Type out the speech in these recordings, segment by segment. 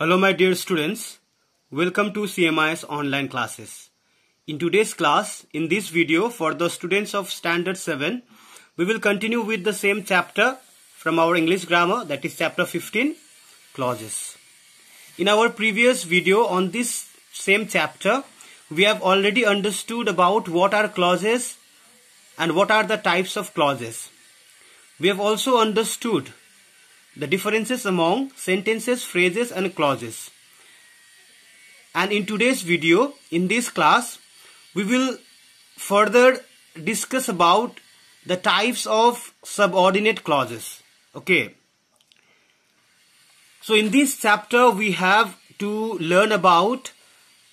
Hello my dear students, welcome to CMIS online classes. In today's class, in this video for the students of standard 7, we will continue with the same chapter from our English grammar that is chapter 15, clauses. In our previous video on this same chapter, we have already understood about what are clauses and what are the types of clauses. We have also understood the differences among sentences, phrases and clauses. And in today's video, in this class, we will further discuss about the types of subordinate clauses. Okay. So in this chapter, we have to learn about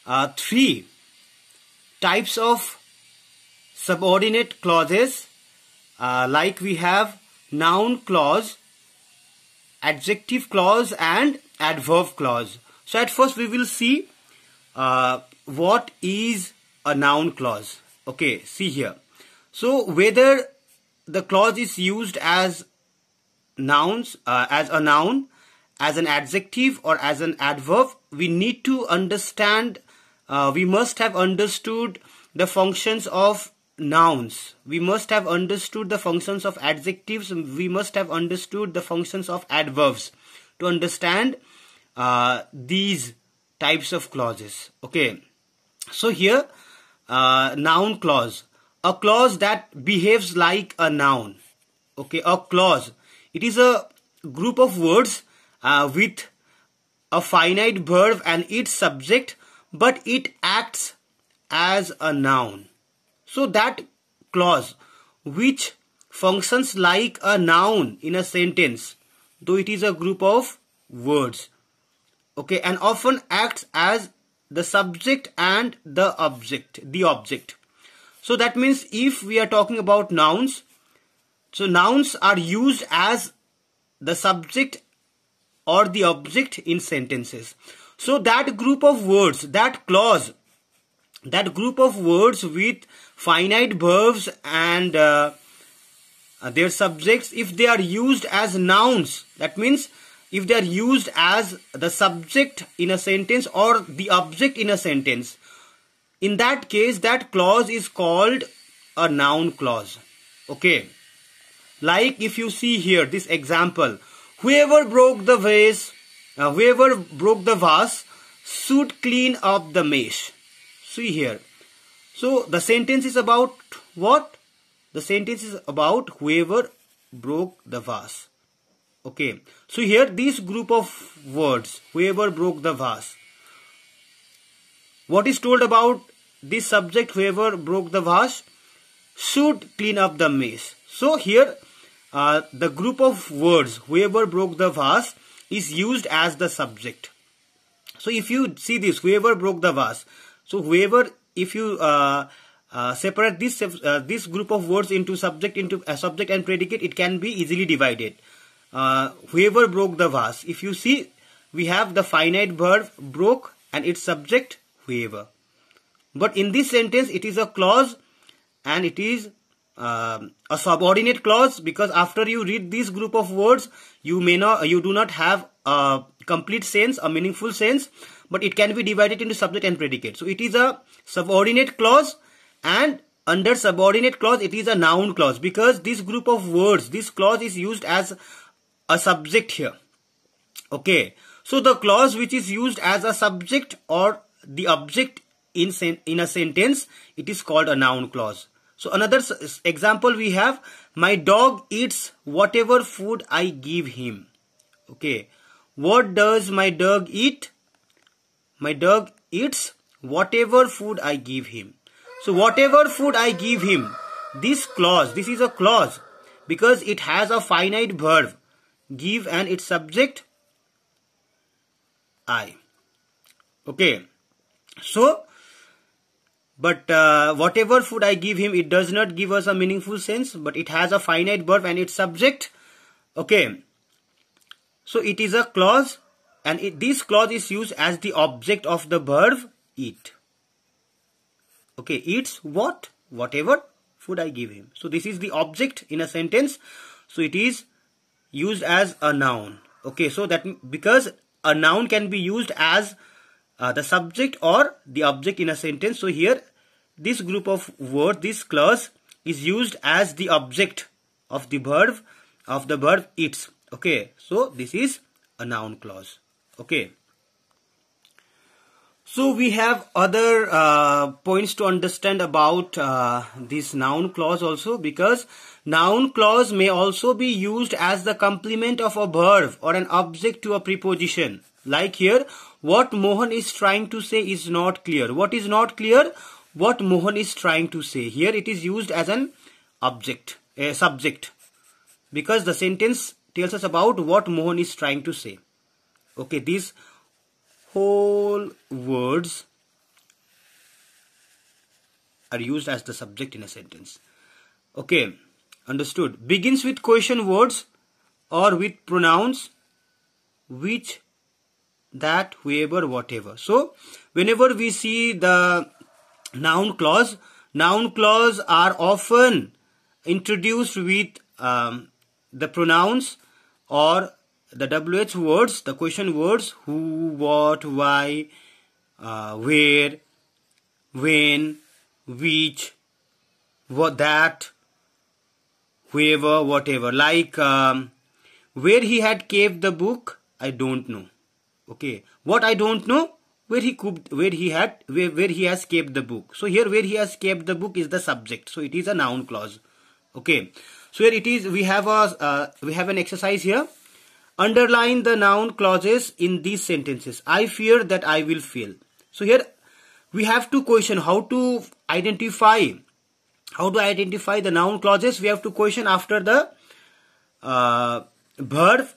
uh, three types of subordinate clauses uh, like we have noun clause, adjective clause and adverb clause. So at first we will see uh, what is a noun clause. Okay, see here. So whether the clause is used as nouns, uh, as a noun, as an adjective or as an adverb, we need to understand, uh, we must have understood the functions of nouns we must have understood the functions of adjectives we must have understood the functions of adverbs to understand uh, these types of clauses okay so here uh, noun clause a clause that behaves like a noun okay a clause it is a group of words uh, with a finite verb and its subject but it acts as a noun so that clause which functions like a noun in a sentence though it is a group of words okay and often acts as the subject and the object the object so that means if we are talking about nouns so nouns are used as the subject or the object in sentences so that group of words that clause that group of words with finite verbs and uh, uh, their subjects if they are used as nouns that means if they are used as the subject in a sentence or the object in a sentence in that case that clause is called a noun clause okay like if you see here this example whoever broke the vase uh, whoever broke the vase should clean up the mesh See here. So the sentence is about what? The sentence is about whoever broke the vase. Okay. So here this group of words, whoever broke the vase. What is told about this subject, whoever broke the vase, should clean up the mess. So here uh, the group of words, whoever broke the vase, is used as the subject. So if you see this, whoever broke the vase, so whoever, if you uh, uh, separate this uh, this group of words into subject into uh, subject and predicate, it can be easily divided. Uh, whoever broke the vase. If you see, we have the finite verb broke and its subject whoever. But in this sentence, it is a clause and it is um, a subordinate clause because after you read this group of words, you may not, you do not have a complete sense, a meaningful sense but it can be divided into subject and predicate. So it is a subordinate clause and under subordinate clause it is a noun clause because this group of words, this clause is used as a subject here. Okay. So the clause which is used as a subject or the object in, in a sentence, it is called a noun clause. So another example we have, my dog eats whatever food I give him. Okay. What does my dog eat? My dog eats whatever food I give him. So whatever food I give him, this clause, this is a clause because it has a finite verb, give and its subject, I. Okay. So, but uh, whatever food I give him, it does not give us a meaningful sense, but it has a finite verb and its subject. Okay. So it is a clause and it, this clause is used as the object of the verb eat okay eats what whatever food i give him so this is the object in a sentence so it is used as a noun okay so that because a noun can be used as uh, the subject or the object in a sentence so here this group of words this clause is used as the object of the verb of the verb eats okay so this is a noun clause okay so we have other uh, points to understand about uh, this noun clause also because noun clause may also be used as the complement of a verb or an object to a preposition. Like here, what Mohan is trying to say is not clear. What is not clear? What Mohan is trying to say. Here it is used as an object, a subject because the sentence tells us about what Mohan is trying to say okay these whole words are used as the subject in a sentence okay understood begins with question words or with pronouns which that whoever whatever so whenever we see the noun clause noun clause are often introduced with um, the pronouns or the WH words, the question words who, what, why, uh, where, when, which, what, that, whoever, whatever. Like um, where he had kept the book, I don't know. Okay, what I don't know, where he kept, where he had, where, where he has kept the book. So here, where he has kept the book is the subject. So it is a noun clause. Okay, so here it is. We have a uh, we have an exercise here Underline the noun clauses in these sentences. I fear that I will fail. So here we have to question how to identify how to identify the noun clauses we have to question after the uh, verb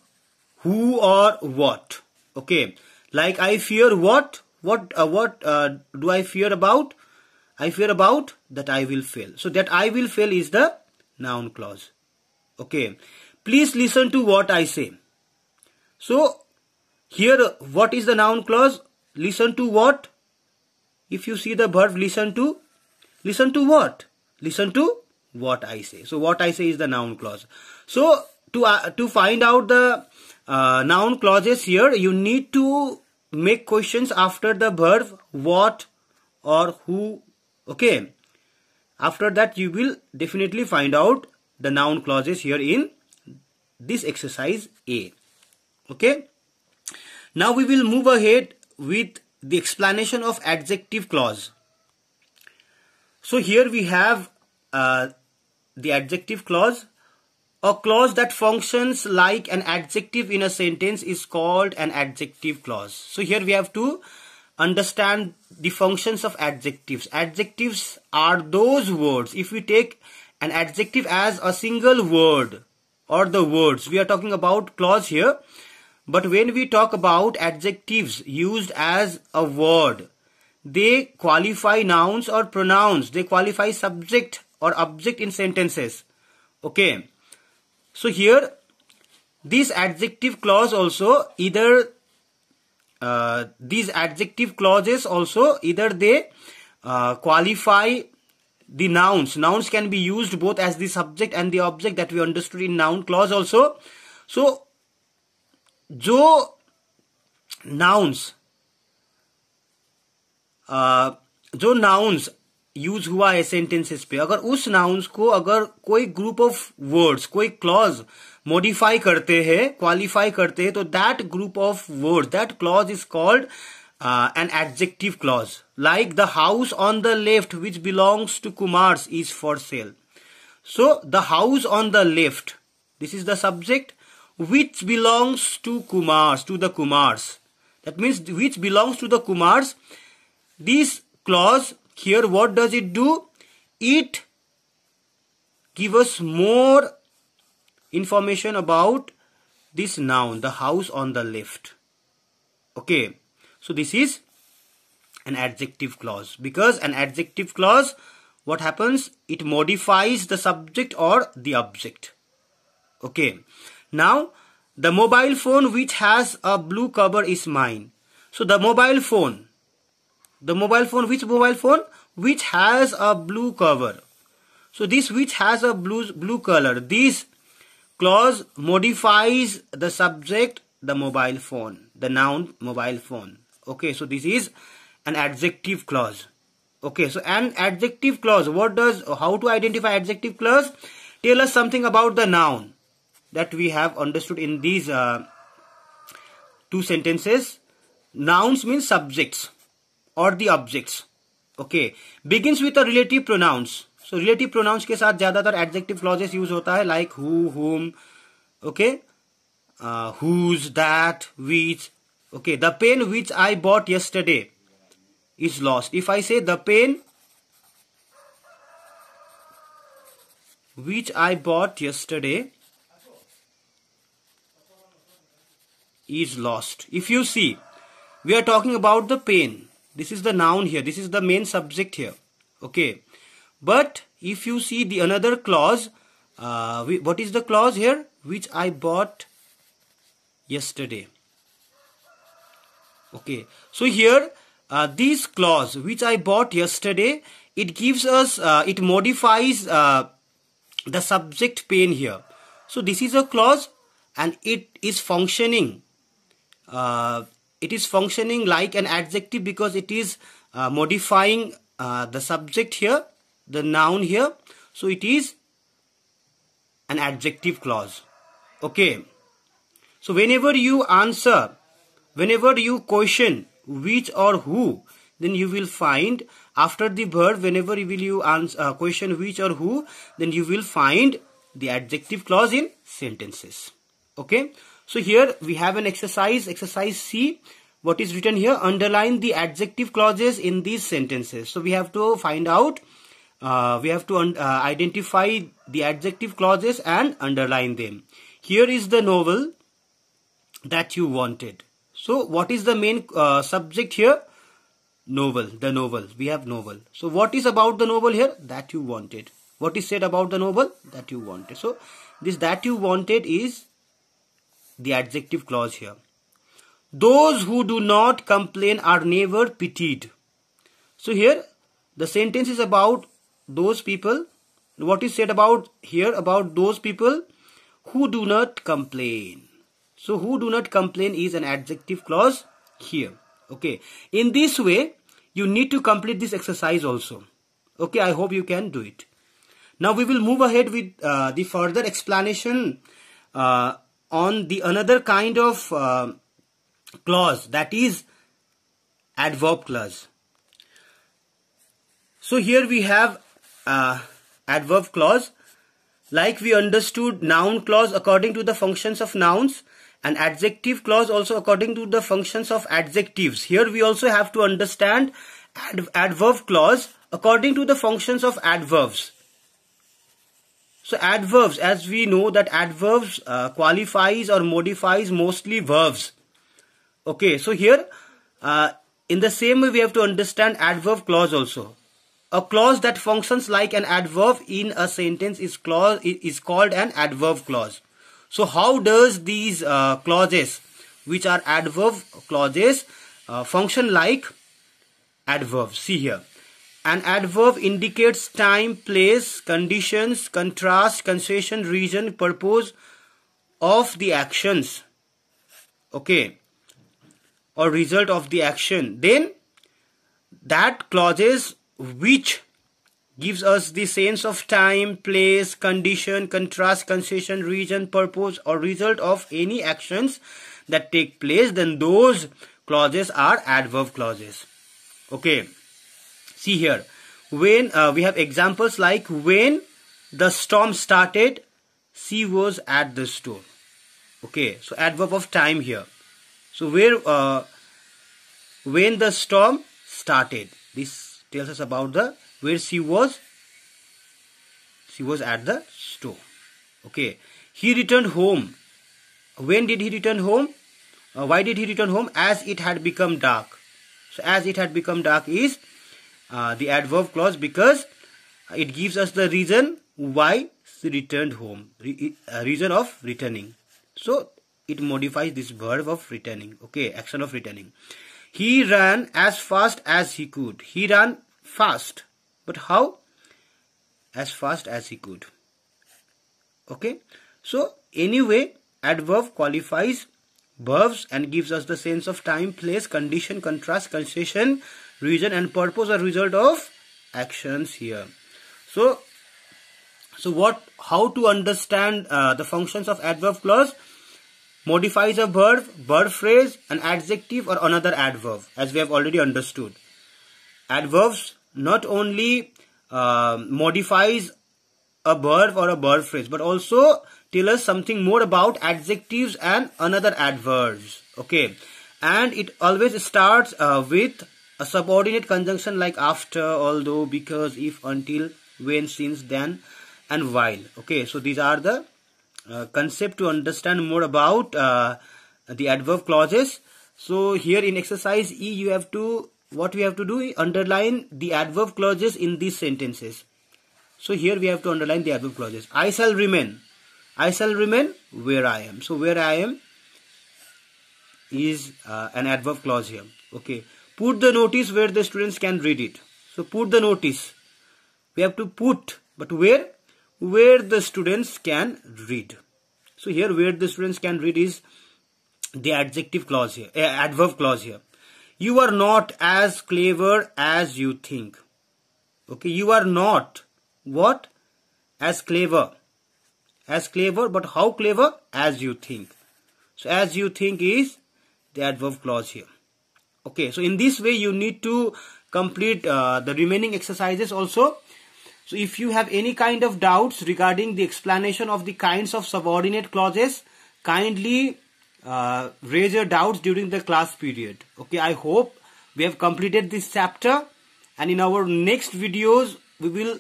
who or what okay like i fear what what uh, what uh, do i fear about i fear about that i will fail so that i will fail is the noun clause okay please listen to what i say so here what is the noun clause? Listen to what? If you see the verb listen to, listen to what? Listen to what I say. So what I say is the noun clause. So to, uh, to find out the uh, noun clauses here, you need to make questions after the verb what or who. Okay. After that, you will definitely find out the noun clauses here in this exercise A. Okay. Now we will move ahead with the explanation of adjective clause. So here we have uh, the adjective clause. A clause that functions like an adjective in a sentence is called an adjective clause. So here we have to understand the functions of adjectives. Adjectives are those words. If we take an adjective as a single word or the words, we are talking about clause here. But when we talk about adjectives used as a word, they qualify nouns or pronouns. They qualify subject or object in sentences. Okay. So here, this adjective clause also either uh, these adjective clauses also either they uh, qualify the nouns. Nouns can be used both as the subject and the object that we understood in noun clause also. So जो nouns जो nouns use हुआ है sentences पे अगर उस nouns को अगर कोई ग्रुप ऑफ वर्ड्स कोई क्लॉज मॉडिफाई करते हैं क्वालिफाई करते हैं तो that group of word that clause is called an adjective clause like the house on the left which belongs to Kumar's is for sale so the house on the left this is the subject which belongs to Kumars, to the Kumars. That means which belongs to the Kumars. This clause here, what does it do? It gives us more information about this noun, the house on the left. Okay, so this is an adjective clause because an adjective clause what happens it modifies the subject or the object okay now, the mobile phone which has a blue cover is mine. So the mobile phone, the mobile phone, which mobile phone? Which has a blue cover. So this which has a blue, blue color. This clause modifies the subject, the mobile phone, the noun mobile phone. Okay, so this is an adjective clause. Okay, so an adjective clause, what does, how to identify adjective clause? Tell us something about the noun that we have understood in these uh, two sentences nouns means subjects or the objects okay begins with a relative pronouns so relative pronouns के साथ ज्यादातर adjective clauses use होता है like who whom okay uh, whose that which okay the pen which I bought yesterday is lost if I say the pen which I bought yesterday is lost. If you see, we are talking about the pain. This is the noun here. This is the main subject here. Okay. But if you see the another clause, uh, we, what is the clause here? Which I bought yesterday. Okay. So here, uh, this clause, which I bought yesterday, it gives us, uh, it modifies uh, the subject pain here. So this is a clause and it is functioning uh, it is functioning like an adjective because it is uh, modifying uh, the subject here the noun here so it is an adjective clause okay so whenever you answer whenever you question which or who then you will find after the verb whenever you will you answer uh, question which or who then you will find the adjective clause in sentences okay so here we have an exercise, exercise C. What is written here? Underline the adjective clauses in these sentences. So we have to find out, uh, we have to uh, identify the adjective clauses and underline them. Here is the novel that you wanted. So what is the main uh, subject here? Novel, the novel. We have novel. So what is about the novel here? That you wanted. What is said about the novel? That you wanted. So this that you wanted is the adjective clause here. Those who do not complain are never pitied. So here the sentence is about those people. What is said about here about those people who do not complain. So who do not complain is an adjective clause here. Okay. In this way you need to complete this exercise also. Okay. I hope you can do it. Now we will move ahead with uh, the further explanation uh, on the another kind of uh, clause that is adverb clause. So here we have uh, adverb clause like we understood noun clause according to the functions of nouns and adjective clause also according to the functions of adjectives. Here we also have to understand ad adverb clause according to the functions of adverbs. So adverbs, as we know that adverbs uh, qualifies or modifies mostly verbs. Okay, so here uh, in the same way we have to understand adverb clause also. A clause that functions like an adverb in a sentence is clause is called an adverb clause. So how does these uh, clauses, which are adverb clauses, uh, function like adverbs? See here. An adverb indicates time, place, conditions, contrast, concession, reason, purpose of the actions. Okay. Or result of the action. Then that clauses which gives us the sense of time, place, condition, contrast, concession, reason, purpose or result of any actions that take place, then those clauses are adverb clauses. Okay. See here, when uh, we have examples like when the storm started, she was at the store. Okay, so adverb of time here. So where uh, when the storm started, this tells us about the where she was. She was at the store. Okay, he returned home. When did he return home? Uh, why did he return home? As it had become dark. So as it had become dark is uh, the adverb clause because it gives us the reason why she returned home, re uh, reason of returning. So it modifies this verb of returning, okay, action of returning. He ran as fast as he could. He ran fast, but how? As fast as he could. Okay, so anyway, adverb qualifies verbs and gives us the sense of time, place, condition, contrast, concession, reason and purpose are result of actions here so so what how to understand uh, the functions of adverb clause modifies a verb verb phrase an adjective or another adverb as we have already understood adverbs not only uh, modifies a verb or a verb phrase but also tell us something more about adjectives and another adverbs okay and it always starts uh, with a subordinate conjunction like after, although, because, if, until, when, since, then and while. Okay, so these are the uh, concept to understand more about uh, the adverb clauses. So here in exercise E, you have to, what we have to do, underline the adverb clauses in these sentences. So here we have to underline the adverb clauses. I shall remain. I shall remain where I am. So where I am is uh, an adverb clause here. Okay put the notice where the students can read it so put the notice we have to put but where where the students can read so here where the students can read is the adjective clause here uh, adverb clause here you are not as clever as you think okay you are not what as clever as clever but how clever as you think so as you think is the adverb clause here okay so in this way you need to complete uh, the remaining exercises also so if you have any kind of doubts regarding the explanation of the kinds of subordinate clauses kindly uh, raise your doubts during the class period okay i hope we have completed this chapter and in our next videos we will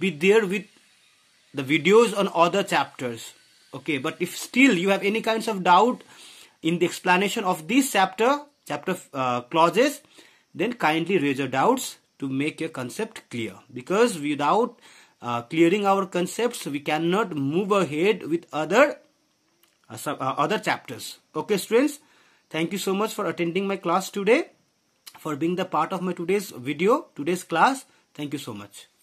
be there with the videos on other chapters okay but if still you have any kinds of doubt in the explanation of this chapter chapter uh, clauses then kindly raise your doubts to make your concept clear because without uh, clearing our concepts we cannot move ahead with other uh, uh, other chapters okay students thank you so much for attending my class today for being the part of my today's video today's class thank you so much